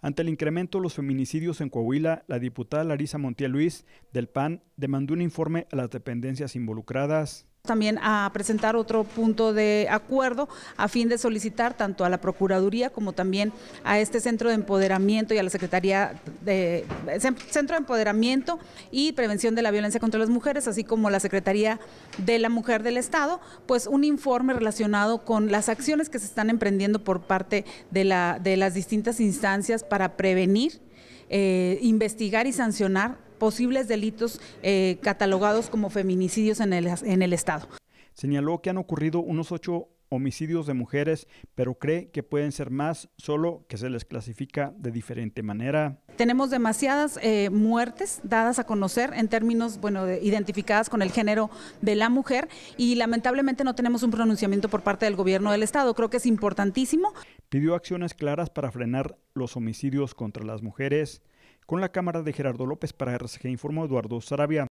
Ante el incremento de los feminicidios en Coahuila, la diputada Larisa Montiel Luis del PAN demandó un informe a las dependencias involucradas también a presentar otro punto de acuerdo a fin de solicitar tanto a la Procuraduría como también a este Centro de Empoderamiento y a la Secretaría Centro de Empoderamiento y Prevención de la Violencia contra las Mujeres, así como la Secretaría de la Mujer del Estado, pues un informe relacionado con las acciones que se están emprendiendo por parte de, las distintas instancias para prevenir, eh, investigar y sancionar posibles delitos eh, catalogados como feminicidios en el Estado. Señaló que han ocurrido unos ocho homicidios de mujeres, pero cree que pueden ser más, solo que se les clasifica de diferente manera. Tenemos demasiadas eh, muertes dadas a conocer en términos, bueno, identificadas con el género de la mujer y lamentablemente no tenemos un pronunciamiento por parte del gobierno del Estado. Creo que es importantísimo. Pidió acciones claras para frenar los homicidios contra las mujeres. Con la cámara de Gerardo López para RCG informó Eduardo Sarabia.